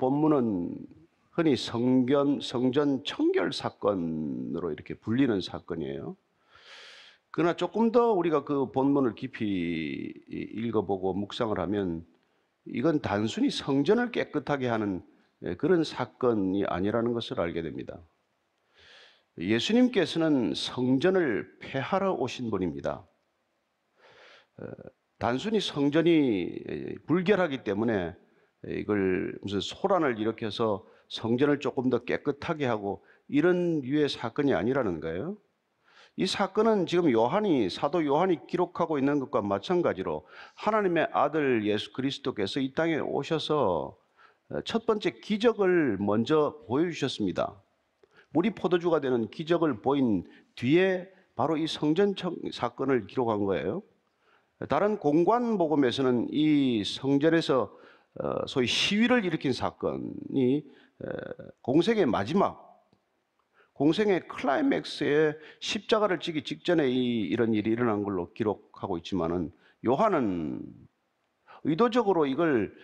본문은 흔히 성전, 성전 청결 사건으로 이렇게 불리는 사건이에요. 그러나 조금 더 우리가 그 본문을 깊이 읽어보고 묵상을 하면 이건 단순히 성전을 깨끗하게 하는 예, 그런 사건이 아니라는 것을 알게 됩니다. 예수님께서는 성전을 폐하러 오신 분입니다. 어, 단순히 성전이 예, 불결하기 때문에 이걸 무슨 소란을 일으켜서 성전을 조금 더 깨끗하게 하고 이런 유의 사건이 아니라는 거예요. 이 사건은 지금 요한이 사도 요한이 기록하고 있는 것과 마찬가지로 하나님의 아들 예수 그리스도께서 이 땅에 오셔서 어, 첫 번째 기적을 먼저 보여주셨습니다. 물이 포도주가 되는 기적을 보인 뒤에 바로 이 성전 사건을 기록한 거예요. 다른 공관 복음에서는 이 성전에서 어, 소위 시위를 일으킨 사건이 공생의 마지막 공생의 클라이맥스에 십자가를 지기 직전에 이, 이런 일이 일어난 걸로 기록하고 있지만은 요한은 의도적으로 이걸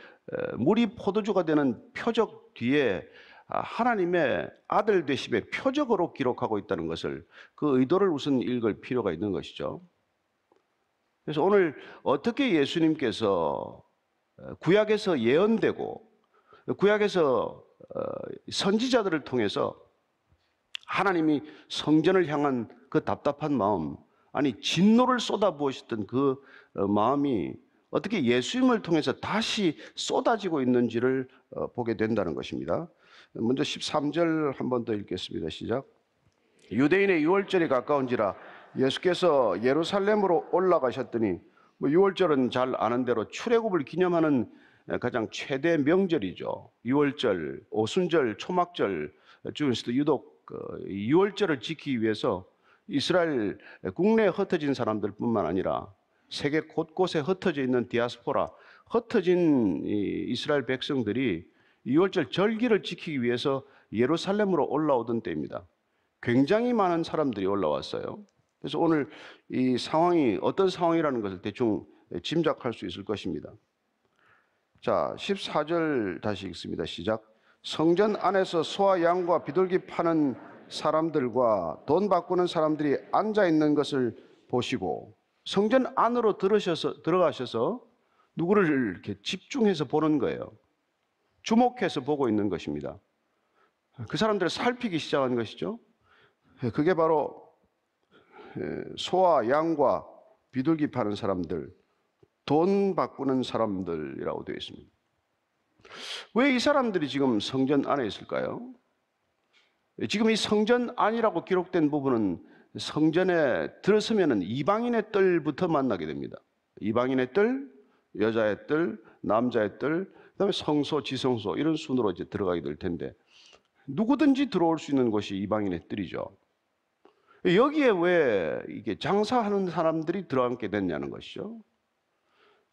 물이 포도주가 되는 표적 뒤에 아, 하나님의 아들 되심의 표적으로 기록하고 있다는 것을 그 의도를 우선 읽을 필요가 있는 것이죠. 그래서 오늘 어떻게 예수님께서 어, 구약에서 예언되고 구약에서 어, 선지자들을 통해서 하나님이 성전을 향한 그 답답한 마음, 아니 진노를 쏟아부으셨던 그 어, 마음이 어떻게 예수님을 통해서 다시 쏟아지고 있는지를 보게 된다는 것입니다. 먼저 13절 한 번 더 읽겠습니다. 시작. 유대인의 유월절이 가까운지라 예수께서 예루살렘으로 올라가셨더니 뭐 6월절은 잘 아는 대로 출애굽을 기념하는 가장 최대 명절이죠. 6월절, 오순절, 초막절 중에서도 유독 6월절을 어, 지키기 위해서 이스라엘 국내에 흩어진 사람들뿐만 아니라 세계 곳곳에 흩어져 있는 디아스포라, 흩어진 이스라엘 백성들이 6월절 절기를 지키기 위해서 예루살렘으로 올라오던 때입니다. 굉장히 많은 사람들이 올라왔어요. 그래서 오늘 이 상황이 어떤 상황이라는 것을 대충 예, 짐작할 수 있을 것입니다. 자, 14절 다시 읽습니다. 시작. 성전 안에서 소와 양과 비둘기 파는 사람들과 돈 바꾸는 사람들이 앉아 있는 것을 보시고 성전 안으로 들으셔서 들어가셔서 누구를 이렇게 집중해서 보는 거예요. 주목해서 보고 있는 것입니다. 그 사람들을 살피기 시작한 것이죠. 예, 그게 바로 소와 양과 비둘기 파는 사람들, 돈 바꾸는 사람들이라고 되어 있습니다. 왜 이 사람들이 지금 성전 안에 있을까요? 예, 지금 이 성전 안이라고 기록된 부분은 성전에 들어서면 이방인의 뜰부터 만나게 됩니다. 이방인의 뜰, 여자의 뜰, 남자의 뜰, 그다음에 성소, 지성소 이런 순으로 이제 들어가게 될 텐데 누구든지 들어올 수 있는 곳이 이방인의 뜰이죠. 여기에 왜 이게 장사하는 사람들이 들어앉게 됐냐는 것이죠.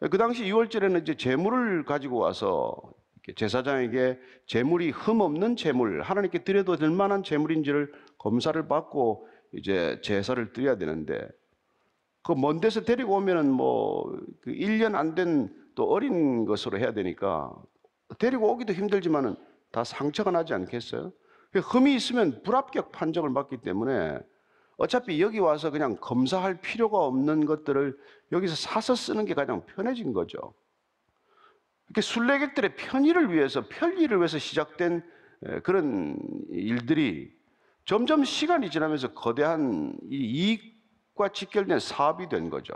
그 당시 6월절에는 이제 재물을 가지고 와서 제사장에게 재물이 흠없는 재물, 하나님께 드려도 될 만한 재물인지를 검사를 받고 이제 제사를 드려야 되는데 그 먼 데서 데리고 오면은 뭐 1년 그 안된 또 어린 것으로 해야 되니까 데리고 오기도 힘들지만은 다 상처가 나지 않겠어요? 그 흠이 있으면 불합격 판정을 받기 때문에 어차피 여기 와서 그냥 검사할 필요가 없는 것들을 여기서 사서 쓰는 게 가장 편해진 거죠. 이렇게 순례객들의 편의를 위해서, 편리를 위해서 시작된 그런 일들이 점점 시간이 지나면서 거대한 이익과 직결된 사업이 된 거죠.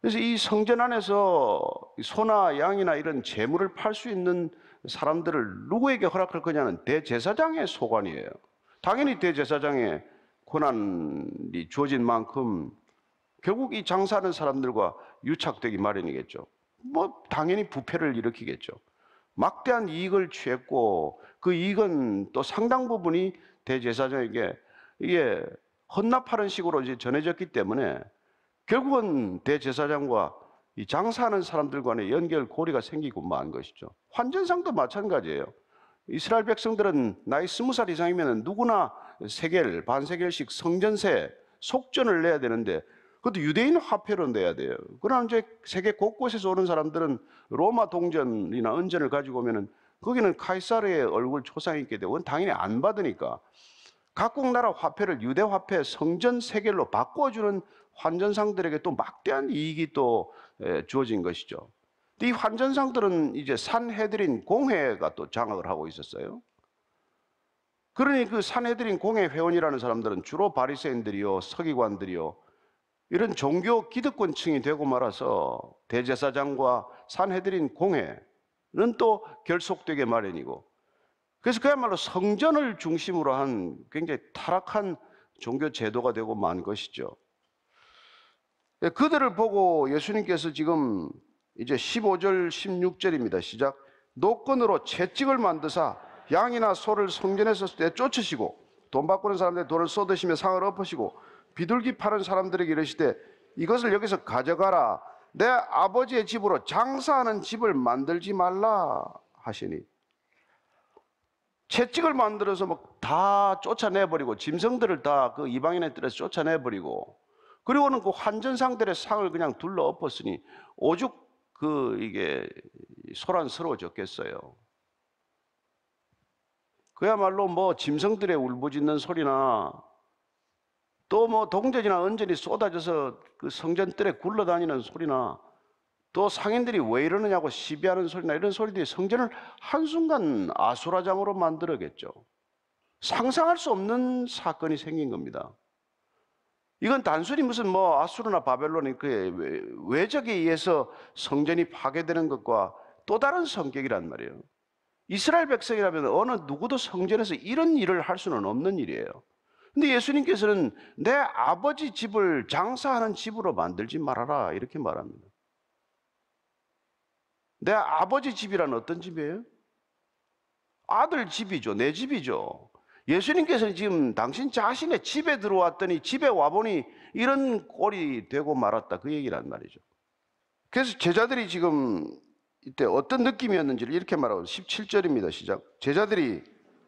그래서 이 성전 안에서 소나 양이나 이런 재물을 팔 수 있는 사람들을 누구에게 허락할 거냐는 대제사장의 소관이에요. 당연히 대제사장의 고난이 주어진 만큼 결국 이 장사하는 사람들과 유착되기 마련이겠죠. 뭐 당연히 부패를 일으키겠죠. 막대한 이익을 취했고 그 이익은 또 상당 부분이 대제사장에게 이게 헌납하는 식으로 이제 전해졌기 때문에 결국은 대제사장과 이 장사하는 사람들 간의 연결 고리가 생기고 만 것이죠. 환전상도 마찬가지예요. 이스라엘 백성들은 나이 스무 살 이상이면 누구나 세겔, 반세겔씩 성전세, 속전을 내야 되는데 그것도 유대인 화폐로 내야 돼요. 그러나 이제 세계 곳곳에서 오는 사람들은 로마 동전이나 은전을 가지고 오면은 거기는 카이사르의 얼굴 초상이 있게 되고 당연히 안 받으니까 각국 나라 화폐를 유대 화폐 성전 세겔로 바꿔주는 환전상들에게 또 막대한 이익이 또 주어진 것이죠. 이 환전상들은 이제 산해드린 공회가 또 장악을 하고 있었어요. 그러니 그 산헤드린 공회 회원이라는 사람들은 주로 바리새인들이요, 서기관들이요, 이런 종교 기득권층이 되고 말아서 대제사장과 산헤드린 공회는 또 결속되게 마련이고, 그래서 그야말로 성전을 중심으로 한 굉장히 타락한 종교 제도가 되고 만 것이죠. 예, 그들을 보고 예수님께서 지금 이제 15절 16절입니다. 시작. 노건으로 채찍을 만드사 양이나 소를 성전에서 쫓으시고돈 바꾸는 사람들 돈을 쏟으시며 상을 엎으시고 비둘기 파는 사람들에게 이르시되 이것을 여기서 가져가라 내 아버지의 집으로 장사하는 집을 만들지 말라 하시니 채찍을 만들어서 막다 뭐 쫓아내버리고 짐승들을 다 그 이방인의 뜰에서 쫓아내버리고 그리고는 그 환전상들의 상을 그냥 둘러 엎었으니 오죽 그 이게 소란스러워졌겠어요. 그야말로 뭐 짐승들의 울부짖는 소리나 또 뭐 동전이나 은전이 쏟아져서 그 성전들에 굴러다니는 소리나 또 상인들이 왜 이러느냐고 시비하는 소리나 이런 소리들이 성전을 한순간 아수라장으로 만들었겠죠. 상상할 수 없는 사건이 생긴 겁니다. 이건 단순히 무슨 뭐 아수르나 바벨론이그 외적에 의해서 성전이 파괴되는 것과 또 다른 성격이란 말이에요. 이스라엘 백성이라면 어느 누구도 성전에서 이런 일을 할 수는 없는 일이에요. 근데 예수님께서는 내 아버지 집을 장사하는 집으로 만들지 말아라. 이렇게 말합니다. 내 아버지 집이란 어떤 집이에요? 아들 집이죠. 내 집이죠. 예수님께서는 지금 당신 자신의 집에 들어왔더니 집에 와보니 이런 꼴이 되고 말았다. 그 얘기란 말이죠. 그래서 제자들이 지금 이때 어떤 느낌이었는지를 이렇게 말하고 17절입니다. 시작. 제자들이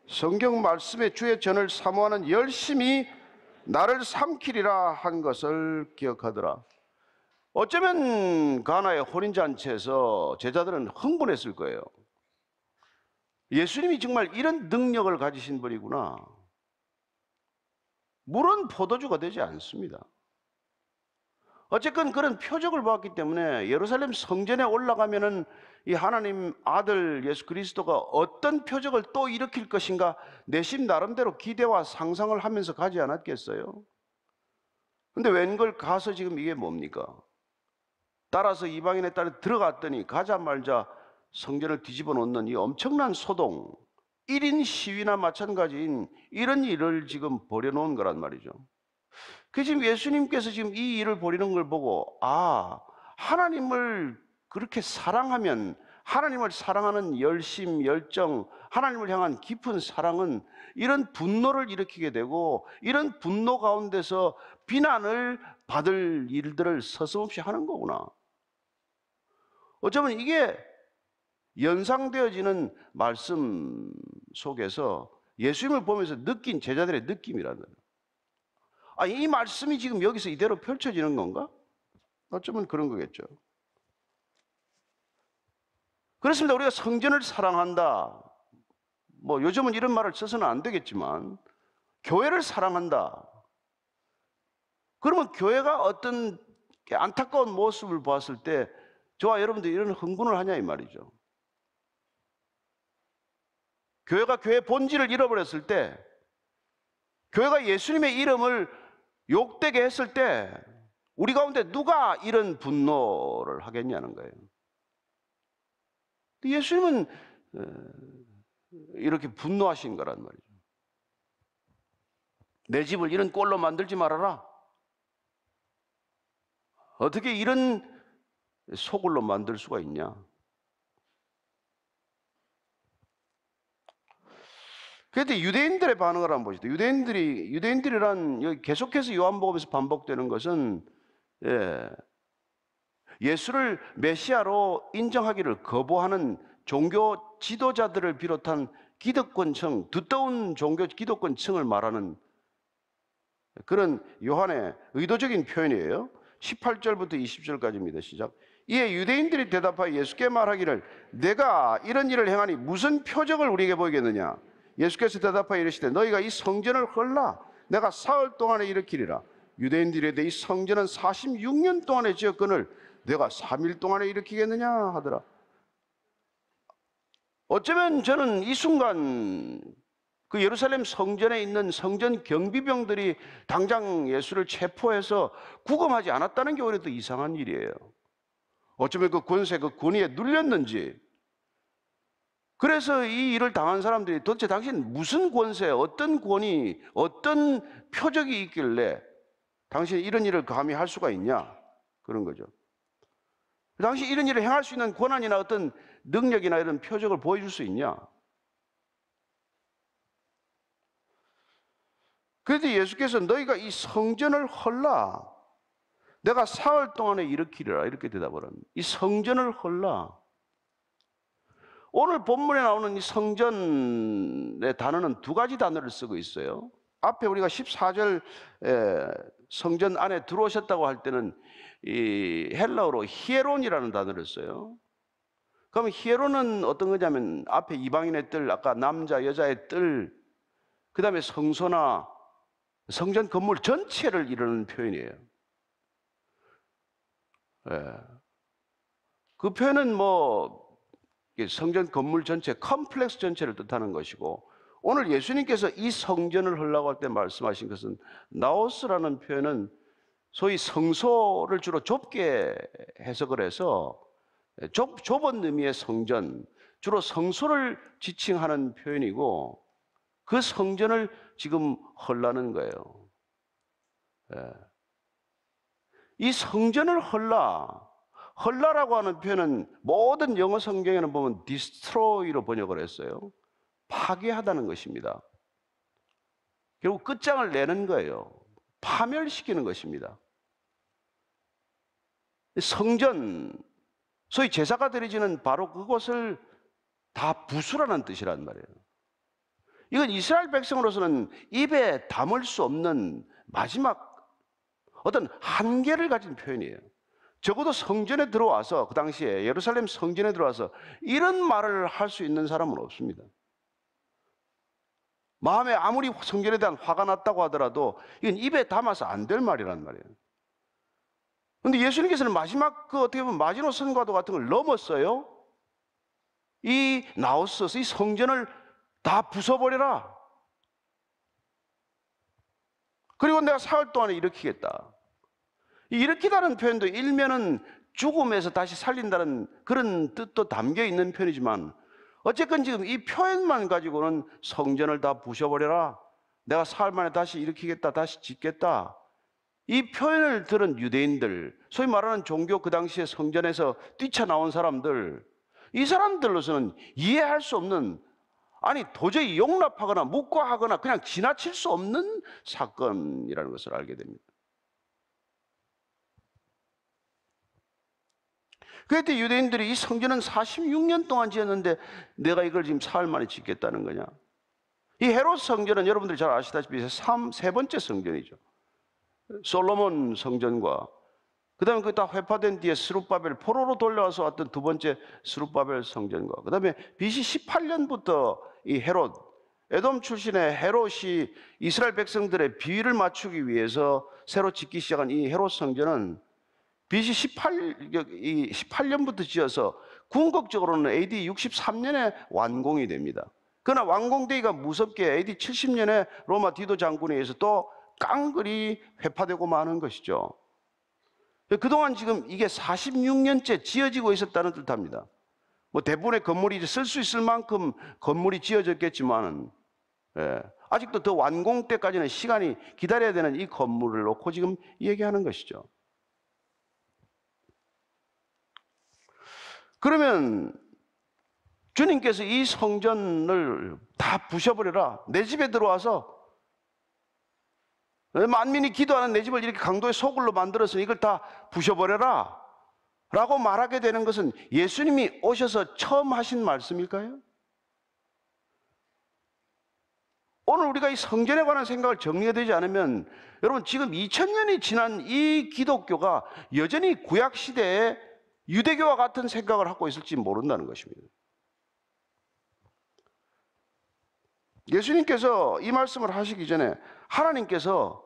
성경 말씀에 주의 전을 사모하는 열심히 나를 삼키리라 한 것을 기억하더라. 어쩌면 가나의 혼인잔치에서 제자들은 흥분했을 거예요. 예수님이 정말 이런 능력을 가지신 분이구나. 물은 포도주가 되지 않습니다. 어쨌건 그런 표적을 보았기 때문에 예루살렘 성전에 올라가면은 이 하나님 아들 예수 그리스도가 어떤 표적을 또 일으킬 것인가 내심 나름대로 기대와 상상을 하면서 가지 않았겠어요? 근데 웬걸 가서 지금 이게 뭡니까? 따라서 이방인의 딸이 들어갔더니 가자 말자 성전을 뒤집어 놓는 이 엄청난 소동, 1인 시위나 마찬가지인 이런 일을 지금 벌여놓은 거란 말이죠. 그 지금 예수님께서 지금 이 일을 벌이는 걸 보고, 아, 하나님을 그렇게 사랑하면, 하나님을 사랑하는 열심, 열정, 하나님을 향한 깊은 사랑은 이런 분노를 일으키게 되고, 이런 분노 가운데서 비난을 받을 일들을 서슴없이 하는 거구나. 어쩌면 이게 연상되어지는 말씀 속에서 예수님을 보면서 느낀 제자들의 느낌이라는 거예요. 아, 이 말씀이 지금 여기서 이대로 펼쳐지는 건가? 어쩌면 그런 거겠죠. 그렇습니다. 우리가 성전을 사랑한다. 뭐 요즘은 이런 말을 써서는 안 되겠지만 교회를 사랑한다. 그러면 교회가 어떤 안타까운 모습을 보았을 때 저와 여러분들 이런 흥분을 하냐 이 말이죠. 교회가 교회 본질을 잃어버렸을 때, 교회가 예수님의 이름을 욕되게 했을 때, 우리 가운데 누가 이런 분노를 하겠냐는 거예요. 예수님은 어, 이렇게 분노하신 거란 말이죠. 내 집을 이런 꼴로 만들지 말아라. 어떻게 이런 소굴로 만들 수가 있냐? 그런데 유대인들의 반응을 한번 보시죠. 유대인들이, 유대인들이란 계속해서 요한복음에서 반복되는 것은 예, 예수를 메시아로 인정하기를 거부하는 종교 지도자들을 비롯한 기득권층, 두터운 종교 기득권층을 말하는 그런 요한의 의도적인 표현이에요. 18절부터 20절까지입니다. 시작. 이에 유대인들이 대답하여 예수께 말하기를 내가 이런 일을 행하니 무슨 표적을 우리에게 보이겠느냐? 예수께서 대답하여 이르시되 너희가 이 성전을 헐라 내가 사흘 동안에 일으키리라 유대인들에 대해 이 성전은 46년 동안에 지었건을 내가 3일 동안에 일으키겠느냐 하더라 어쩌면 저는 이 순간 그 예루살렘 성전에 있는 성전 경비병들이 당장 예수를 체포해서 구금하지 않았다는 게 오히려 더 이상한 일이에요. 어쩌면 그 권세, 그 권위에 눌렸는지 그래서 이 일을 당한 사람들이 도대체 당신 무슨 권세, 어떤 권위, 어떤 표적이 있길래 당신 이런 일을 감히 할 수가 있냐? 그런 거죠. 당신 이런 일을 행할 수 있는 권한이나 어떤 능력이나 이런 표적을 보여줄 수 있냐? 그래서 예수께서 너희가 이 성전을 헐라. 내가 사흘 동안에 일으키리라. 이렇게 대답을 합니다. 이 성전을 헐라. 오늘 본문에 나오는 이 성전의 단어는 두 가지 단어를 쓰고 있어요. 앞에 우리가 14절 성전 안에 들어오셨다고 할 때는 이 헬라어로 히에론이라는 단어를 써요. 그럼 히에론은 어떤 거냐면 앞에 이방인의 뜰, 아까 남자, 여자의 뜰, 그 다음에 성소나 성전 건물 전체를 이루는 표현이에요. 예. 그 표현은 뭐 성전 건물 전체, 컴플렉스 전체를 뜻하는 것이고 오늘 예수님께서 이 성전을 헐라고 할 때 말씀하신 것은 나오스라는 표현은 소위 성소를 주로 좁게 해석을 해서 좁, 좁은 의미의 성전, 주로 성소를 지칭하는 표현이고 그 성전을 지금 헐라는 거예요. 예. 이 성전을 헐라. 헐라라고 하는 표현은 모든 영어 성경에는 보면 destroy로 번역을 했어요. 파괴하다는 것입니다. 결국 끝장을 내는 거예요. 파멸시키는 것입니다. 성전, 소위 제사가 드려지는 바로 그곳을 다 부수라는 뜻이란 말이에요. 이건 이스라엘 백성으로서는 입에 담을 수 없는 마지막 어떤 한계를 가진 표현이에요. 적어도 성전에 들어와서 그 당시에 예루살렘 성전에 들어와서 이런 말을 할 수 있는 사람은 없습니다. 마음에 아무리 성전에 대한 화가 났다고 하더라도 이건 입에 담아서 안 될 말이란 말이에요. 근데 예수님께서는 마지막 그 어떻게 보면 마지노선과도 같은 걸 넘었어요. 이 나우스스 이 성전을 다 부숴버려라. 그리고 내가 사흘 동안에 일으키겠다. 이렇게다는 표현도 일면은 죽음에서 다시 살린다는 그런 뜻도 담겨 있는 편이지만 어쨌건 지금 이 표현만 가지고는 성전을 다 부셔버려라. 내가 사흘 만에 다시 일으키겠다. 다시 짓겠다. 이 표현을 들은 유대인들, 소위 말하는 종교 그 당시에 성전에서 뛰쳐나온 사람들, 이 사람들로서는 이해할 수 없는, 아니 도저히 용납하거나 묵과하거나 그냥 지나칠 수 없는 사건이라는 것을 알게 됩니다. 그랬더니 유대인들이 이 성전은 46년 동안 지었는데 내가 이걸 지금 사흘 만에 짓겠다는 거냐? 이 헤롯 성전은 여러분들 이잘 아시다시피 3, 세 번째 성전이죠. 솔로몬 성전과 그 다음에 그다 회파된 뒤에 스룹바벨 포로로 돌려와서 왔던 두 번째 스룹바벨 성전과 그 다음에 BC 18년부터 이 헤롯 에돔 출신의 헤롯이 이스라엘 백성들의 비위를 맞추기 위해서 새로 짓기 시작한 이 헤롯 성전은 BC 18, 18년부터 지어서 궁극적으로는 AD 63년에 완공이 됩니다. 그러나 완공되기가 무섭게 AD 70년에 로마 디도 장군에 의해서 또 깡그리 회파되고 마는 것이죠. 그동안 지금 이게 46년째 지어지고 있었다는 뜻합니다. 뭐 대부분의 건물이 쓸 수 있을 만큼 건물이 지어졌겠지만은 예, 아직도 더 완공 때까지는 시간이 기다려야 되는 이 건물을 놓고 지금 얘기하는 것이죠. 그러면 주님께서 이 성전을 다 부셔버려라. 내 집에 들어와서 만민이 기도하는 내 집을 이렇게 강도의 소굴로 만들어서 이걸 다 부셔버려라. 라고 말하게 되는 것은 예수님이 오셔서 처음 하신 말씀일까요? 오늘 우리가 이 성전에 관한 생각을 정리해 되지 않으면 여러분 지금 2000년이 지난 이 기독교가 여전히 구약시대에 유대교와 같은 생각을 하고 있을지 모른다는 것입니다. 예수님께서 이 말씀을 하시기 전에 하나님께서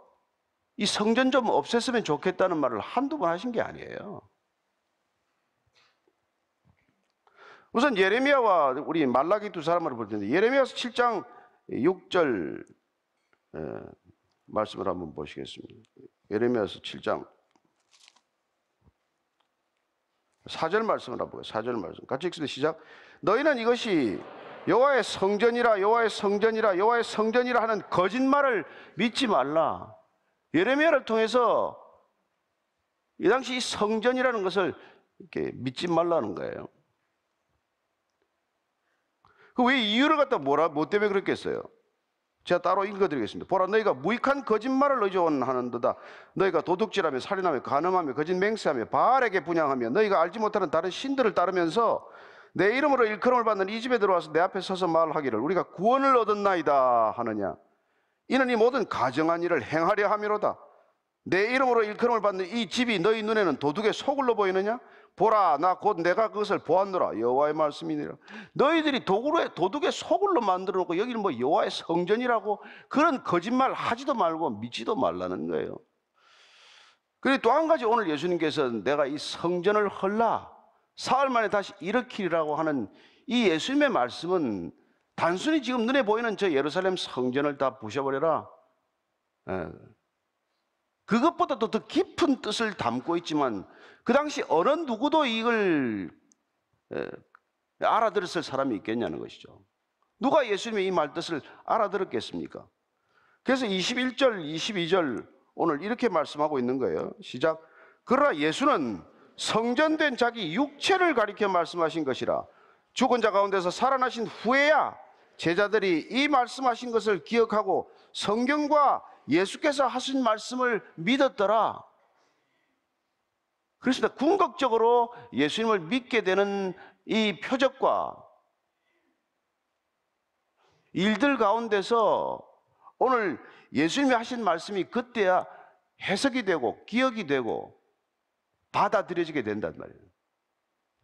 이 성전 좀 없앴으면 좋겠다는 말을 한두 번 하신 게 아니에요. 우선 예레미야와 우리 말라기 두 사람을 볼 텐데 예레미야 7장 6절 말씀을 한번 보시겠습니다. 예레미야서 7장 사절 말씀을 한번 사절 말씀. 같이 읽습니다. 시작. 너희는 이것이 여호와의 성전이라 여호와의 성전이라 여호와의 성전이라 하는 거짓말을 믿지 말라. 예레미야를 통해서 이 당시 이 성전이라는 것을 이렇게 믿지 말라는 거예요. 그왜 이유를 갖다 뭐라 뭐 때문에 그랬겠어요? 제가 따로 읽어드리겠습니다. 보라 너희가 무익한 거짓말을 의존하는도다. 너희가 도둑질하며 살인하며 간음하며 거짓 맹세하며 바알에게 분양하며 너희가 알지 못하는 다른 신들을 따르면서 내 이름으로 일컬음을 받는 이 집에 들어와서 내 앞에 서서 말하기를 우리가 구원을 얻었나이다 하느냐. 이는 이 모든 가정한 일을 행하려 함이로다. 내 이름으로 일컬음을 받는 이 집이 너희 눈에는 도둑의 소굴로 보이느냐? 보라 나 곧 내가 그것을 보았노라 여호와의 말씀이니라 너희들이 도구로 도둑의 소굴로 만들어 놓고 여기는 뭐 여호와의 성전이라고 그런 거짓말 하지도 말고 믿지도 말라는 거예요 그리고 또 한 가지 오늘 예수님께서 내가 이 성전을 헐라 사흘 만에 다시 일으키리라고 하는 이 예수님의 말씀은 단순히 지금 눈에 보이는 저 예루살렘 성전을 다 부셔버려라 예. 그것보다도 더 깊은 뜻을 담고 있지만 그 당시 어느 누구도 이걸 알아들었을 사람이 있겠냐는 것이죠. 누가 예수님의 이 말뜻을 알아들었겠습니까? 그래서 21절, 22절 오늘 이렇게 말씀하고 있는 거예요. 시작. 그러나 예수는 성전된 자기 육체를 가리켜 말씀하신 것이라 죽은 자 가운데서 살아나신 후에야 제자들이 이 말씀하신 것을 기억하고 성경과 예수께서 하신 말씀을 믿었더라. 그렇습니다. 궁극적으로 예수님을 믿게 되는 이 표적과 일들 가운데서 오늘 예수님이 하신 말씀이 그때야 해석이 되고 기억이 되고 받아들여지게 된단 말이에요.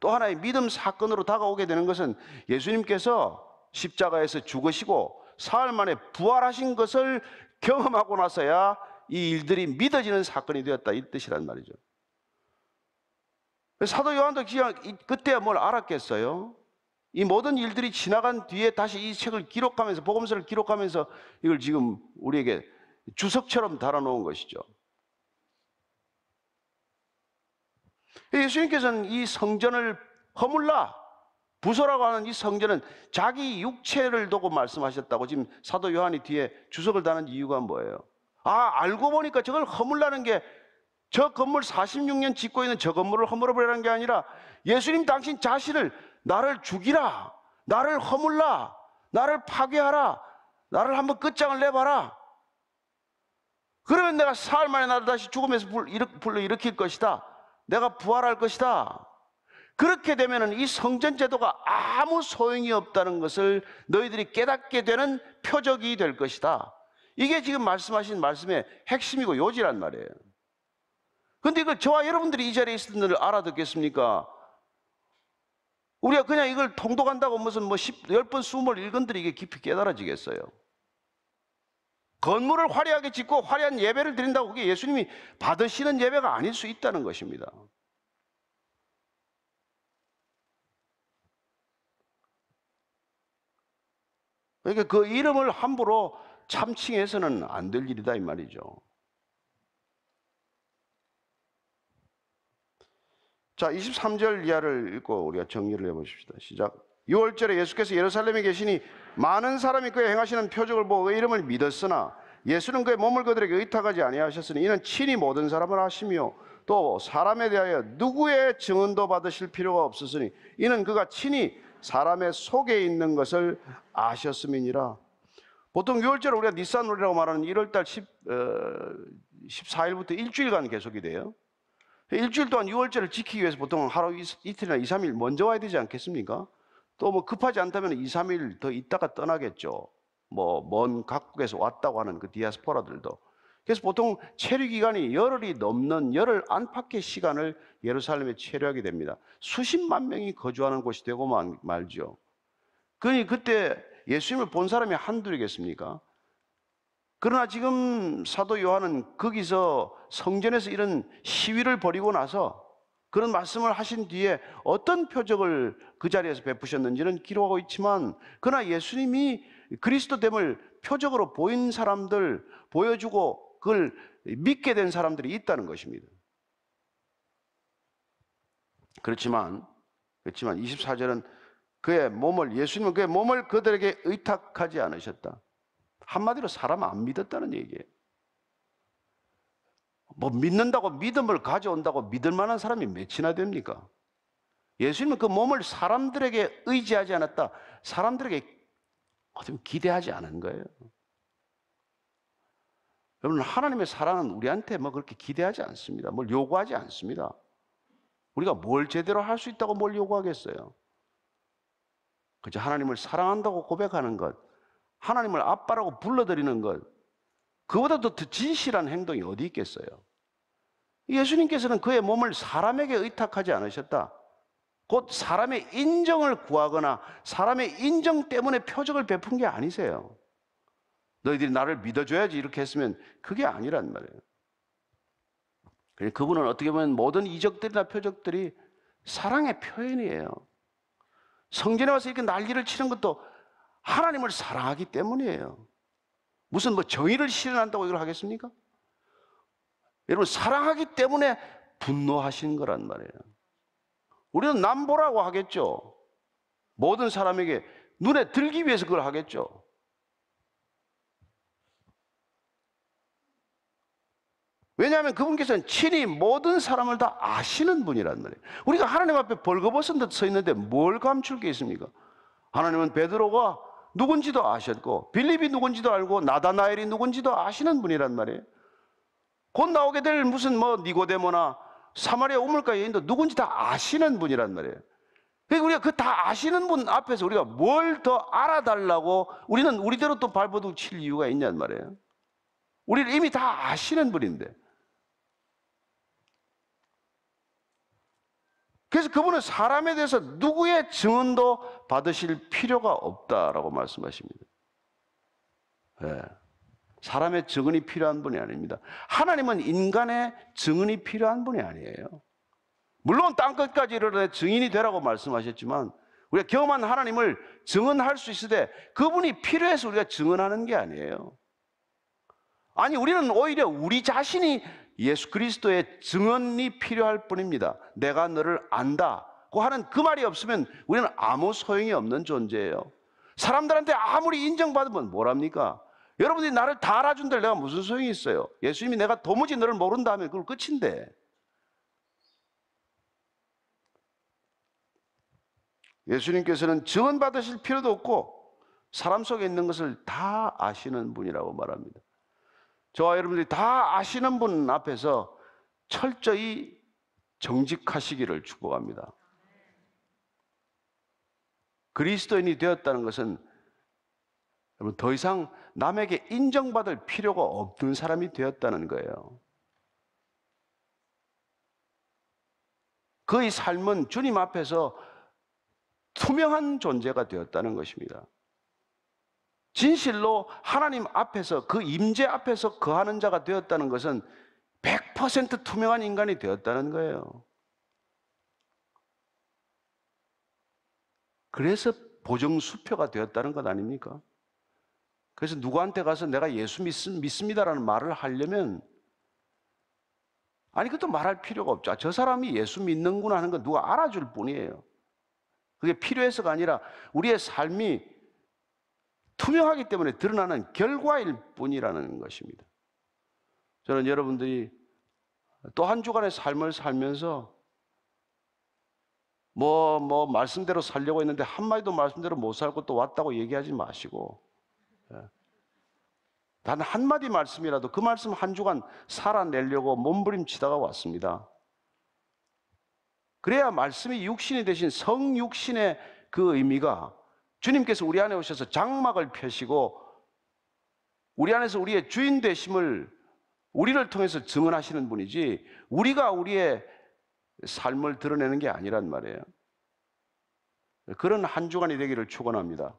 또 하나의 믿음 사건으로 다가오게 되는 것은 예수님께서 십자가에서 죽으시고 사흘 만에 부활하신 것을 경험하고 나서야 이 일들이 믿어지는 사건이 되었다 이 뜻이란 말이죠. 사도 요한도 그냥 그때야 뭘 알았겠어요? 이 모든 일들이 지나간 뒤에 다시 이 책을 기록하면서 복음서를 기록하면서 이걸 지금 우리에게 주석처럼 달아놓은 것이죠. 예수님께서는 이 성전을 허물라 부서라고 하는 이 성전은 자기 육체를 두고 말씀하셨다고 지금 사도 요한이 뒤에 주석을 다는 이유가 뭐예요? 아 알고 보니까 저걸 허물라는 게저 건물 46년 짓고 있는 저 건물을 허물어버리라는 게 아니라 예수님 당신 자신을 나를 죽이라. 나를 허물라. 나를 파괴하라. 나를 한번 끝장을 내봐라. 그러면 내가 사흘 만에 나를 다시 죽음에서 불러 일으킬 것이다. 내가 부활할 것이다. 그렇게 되면이 성전 제도가 아무 소용이 없다는 것을 너희들이 깨닫게 되는 표적이 될 것이다. 이게 지금 말씀하신 말씀의 핵심이고 요지란 말이에요. 근데 이걸 그 저와 여러분들이 이 자리에 있었던 걸 알아듣겠습니까? 우리가 그냥 이걸 통독한다고 무슨 뭐 10, 10번, 20번 읽은들이 이게 깊이 깨달아지겠어요. 건물을 화려하게 짓고 화려한 예배를 드린다고 그게 예수님이 받으시는 예배가 아닐 수 있다는 것입니다. 그러니까 그 이름을 함부로 참칭해서는 안 될 일이다 이 말이죠. 자, 23절 이하를 읽고 우리가 정리를 해보십시다. 시작. 6월절에 예수께서 예루살렘에 계시니 많은 사람이 그의 행하시는 표적을 보고 그의 이름을 믿었으나 예수는 그의 몸을 그들에게 의탁하지 아니하셨으니 이는 친히 모든 사람을 하시며 또 사람에 대하여 누구의 증언도 받으실 필요가 없었으니 이는 그가 친히 사람의 속에 있는 것을 아셨음이니라. 보통 6월절 우리가 니산월이라고 말하는 1월달 10, 어, 14일부터 일주일간 계속이 돼요. 일주일 동안 6월절을 지키기 위해서 보통 하루 이틀이나 2, 3일 먼저 와야 되지 않겠습니까? 또 뭐 급하지 않다면 2, 3일 더 있다가 떠나겠죠. 뭐 먼 각국에서 왔다고 하는 그 디아스포라들도. 그래서 보통 체류 기간이 열흘이 넘는 열흘 안팎의 시간을 예루살렘에 체류하게 됩니다. 수십만 명이 거주하는 곳이 되고 말죠. 그니 그때 예수님을 본 사람이 한둘이겠습니까? 그러나 지금 사도 요한은 거기서 성전에서 이런 시위를 벌이고 나서 그런 말씀을 하신 뒤에 어떤 표적을 그 자리에서 베푸셨는지는 기록하고 있지만 그러나 예수님이 그리스도됨을 표적으로 보인 사람들 보여주고 그걸 믿게 된 사람들이 있다는 것입니다. 그렇지만 그렇지만 24절은 그의 몸을 예수님은 그의 몸을 그들에게 의탁하지 않으셨다. 한마디로 사람 안 믿었다는 얘기예요. 뭐 믿는다고 믿음을 가져온다고 믿을 만한 사람이 몇이나 됩니까? 예수님은 그 몸을 사람들에게 의지하지 않았다. 사람들에게 어떻게 기대하지 않은 거예요. 여러분, 하나님의 사랑은 우리한테 뭐 그렇게 기대하지 않습니다. 뭘 요구하지 않습니다. 우리가 뭘 제대로 할 수 있다고 뭘 요구하겠어요? 그저 하나님을 사랑한다고 고백하는 것, 하나님을 아빠라고 불러들이는 것, 그보다 더 진실한 행동이 어디 있겠어요? 예수님께서는 그의 몸을 사람에게 의탁하지 않으셨다. 곧 사람의 인정을 구하거나 사람의 인정 때문에 표적을 베푼 게 아니세요. 너희들이 나를 믿어줘야지 이렇게 했으면 그게 아니란 말이에요. 그분은 어떻게 보면 모든 이적들이나 표적들이 사랑의 표현이에요. 성전에 와서 이렇게 난리를 치는 것도 하나님을 사랑하기 때문이에요. 무슨 뭐 정의를 실현한다고 이걸 하겠습니까? 여러분, 사랑하기 때문에 분노하신 거란 말이에요. 우리는 남보라고 하겠죠. 모든 사람에게 눈에 들기 위해서 그걸 하겠죠. 왜냐하면 그분께서는 친히 모든 사람을 다 아시는 분이란 말이에요. 우리가 하나님 앞에 벌거벗은 듯 서 있는데 뭘 감출 게 있습니까? 하나님은 베드로가 누군지도 아셨고 빌립이 누군지도 알고 나다나엘이 누군지도 아시는 분이란 말이에요. 곧 나오게 될 무슨 뭐 니고데모나 사마리아 우물가 여인도 누군지 다 아시는 분이란 말이에요. 그러니까 우리가 그 다 아시는 분 앞에서 우리가 뭘 더 알아달라고 우리는 우리대로 또 발버둥 칠 이유가 있냔 말이에요. 우리를 이미 다 아시는 분인데. 그래서 그분은 사람에 대해서 누구의 증언도 받으실 필요가 없다라고 말씀하십니다. 예. 사람의 증언이 필요한 분이 아닙니다. 하나님은 인간의 증언이 필요한 분이 아니에요. 물론 땅 끝까지 이르러 증인이 되라고 말씀하셨지만 우리가 경험한 하나님을 증언할 수 있으되 그분이 필요해서 우리가 증언하는 게 아니에요. 아니 우리는 오히려 우리 자신이 예수 그리스도의 증언이 필요할 뿐입니다. 내가 너를 안다. 받고 하는 그 말이 없으면 우리는 아무 소용이 없는 존재예요. 사람들한테 아무리 인정받으면 뭐랍니까? 여러분들이 나를 다 알아준들 내가 무슨 소용이 있어요? 예수님이 내가 도무지 너를 모른다면 하 그걸 끝인데. 예수님께서는 증언받으실 필요도 없고 사람 속에 있는 것을 다 아시는 분이라고 말합니다. 저와 여러분들이 다 아시는 분 앞에서 철저히 정직하시기를 축복합니다. 그리스도인이 되었다는 것은 여러분 더 이상 남에게 인정받을 필요가 없는 사람이 되었다는 거예요. 그의 삶은 주님 앞에서 투명한 존재가 되었다는 것입니다. 진실로 하나님 앞에서 그 임재 앞에서 거하는 자가 되었다는 것은 100% 투명한 인간이 되었다는 거예요. 그래서 보정 수표가 되었다는 것 아닙니까? 그래서 누구한테 가서 내가 예수 믿습니다라는 말을 하려면 아니 그것도 말할 필요가 없죠. 아, 저 사람이 예수 믿는구나 하는 건 누가 알아줄 뿐이에요. 그게 필요해서가 아니라 우리의 삶이 투명하기 때문에 드러나는 결과일 뿐이라는 것입니다. 저는 여러분들이 또 한 주간의 삶을 살면서 뭐, 뭐, 말씀대로 살려고 했는데 한마디도 말씀대로 못 살고 또 왔다고 얘기하지 마시고. 예. 단 한마디 말씀이라도 그 말씀 한 주간 살아내려고 몸부림치다가 왔습니다. 그래야 말씀이 육신이 되신 성육신의 그 의미가 주님께서 우리 안에 오셔서 장막을 펴시고 우리 안에서 우리의 주인 되심을 우리를 통해서 증언하시는 분이지 우리가 우리의 삶을 드러내는 게 아니란 말이에요. 그런 한 주간이 되기를 축원합니다.